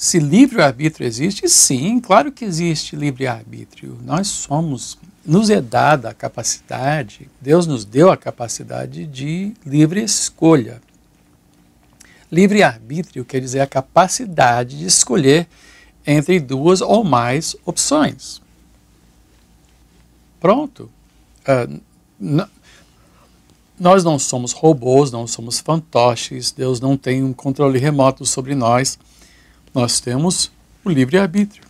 Se livre-arbítrio existe, sim, claro que existe livre-arbítrio. Nós somos, nos é dada a capacidade, Deus nos deu a capacidade de livre escolha. Livre-arbítrio quer dizer a capacidade de escolher entre duas ou mais opções. Pronto. Uh, nós não somos robôs, não somos fantoches, Deus não tem um controle remoto sobre nós nós temos o livre-arbítrio.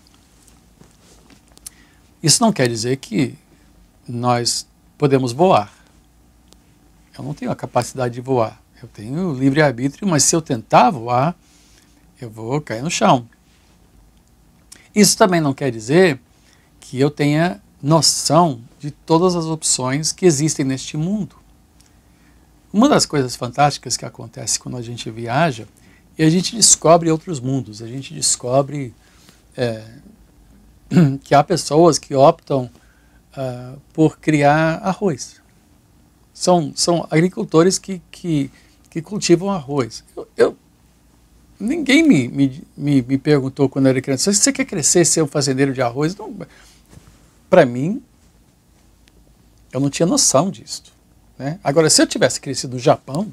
Isso não quer dizer que nós podemos voar. Eu não tenho a capacidade de voar. Eu tenho livre-arbítrio, mas se eu tentar voar, eu vou cair no chão. Isso também não quer dizer que eu tenha noção de todas as opções que existem neste mundo. Uma das coisas fantásticas que acontece quando a gente viaja e a gente descobre outros mundos, a gente descobre é, que há pessoas que optam uh, por criar arroz. São, são agricultores que, que, que cultivam arroz. Eu, eu ninguém me, me, me, me, perguntou quando eu era criança, se você quer crescer ser um fazendeiro de arroz? Para mim, eu não tinha noção disso. Né? Agora, se eu tivesse crescido no Japão,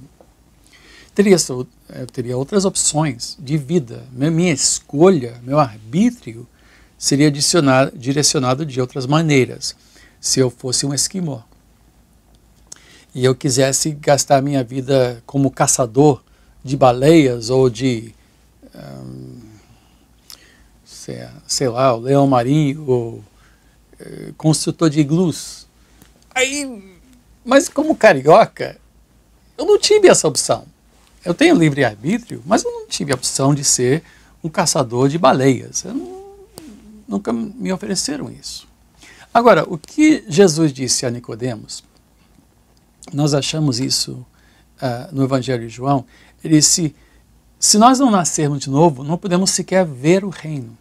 teria, eu eh, teria outras opções de vida. Minha escolha, meu arbítrio seria direcionado de outras maneiras. Se eu fosse um esquimó e eu quisesse gastar minha vida como caçador de baleias ou de, sei, sei lá, o leão marinho ou uh, construtor de iglus. Aí, mas como carioca, eu não tive essa opção. Eu tenho livre-arbítrio, mas eu não tive a opção de ser um caçador de baleias. Não, nunca me ofereceram isso. Agora, o que Jesus disse a Nicodemos, nós achamos isso uh, no Evangelho de João, ele disse, se nós não nascermos de novo, não podemos sequer ver o reino.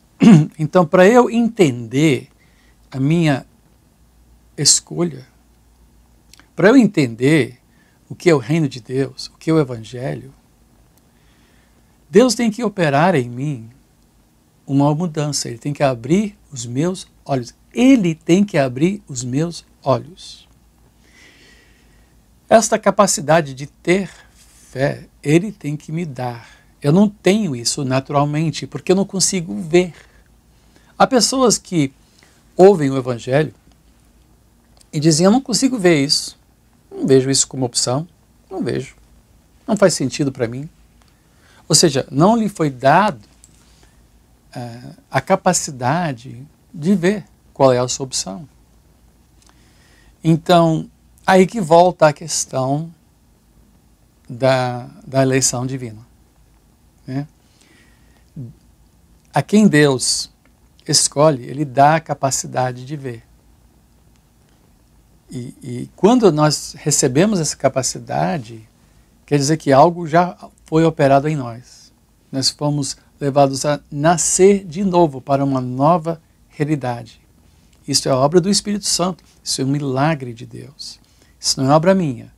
Então, para eu entender a minha escolha, para eu entender o que é o reino de Deus, o que é o evangelho, Deus tem que operar em mim uma mudança, ele tem que abrir os meus olhos. Ele tem que abrir os meus olhos. Esta capacidade de ter fé, ele tem que me dar. Eu não tenho isso naturalmente, porque eu não consigo ver. Há pessoas que ouvem o evangelho e dizem: Eu não consigo ver isso. Não vejo isso como opção. Não vejo. Não faz sentido para mim. Ou seja, não lhe foi dado uh, a capacidade de ver qual é a sua opção. Então, aí que volta a questão da, da eleição divina. Né? A quem Deus escolhe, ele dá a capacidade de ver. E, e quando nós recebemos essa capacidade, quer dizer que algo já foi operado em nós. Nós fomos levados a nascer de novo para uma nova realidade. Isso é obra do Espírito Santo, isso é um milagre de Deus. Isso não é obra minha.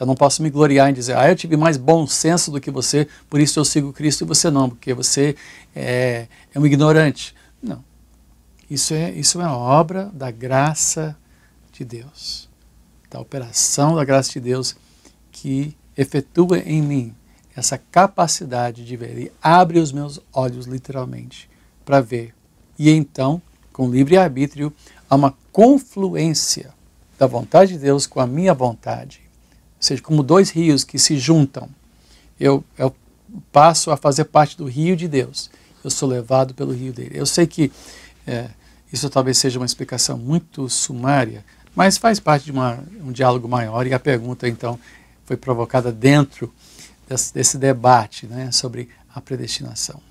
Eu não posso me gloriar em dizer, ah, eu tive mais bom senso do que você, por isso eu sigo Cristo e você não, porque você é, é um ignorante. Não. Isso é, isso é obra da graça de Deus, da operação da graça de Deus que efetua em mim essa capacidade de ver. Ele abre os meus olhos, literalmente, para ver. E então, com livre-arbítrio, há uma confluência da vontade de Deus com a minha vontade. Ou seja, como dois rios que se juntam. Eu, eu passo a fazer parte do rio de Deus. Eu sou levado pelo rio dele. Eu sei que é, isso talvez seja uma explicação muito sumária mas faz parte de uma, um diálogo maior e a pergunta, então, foi provocada dentro desse, desse debate né, sobre a predestinação.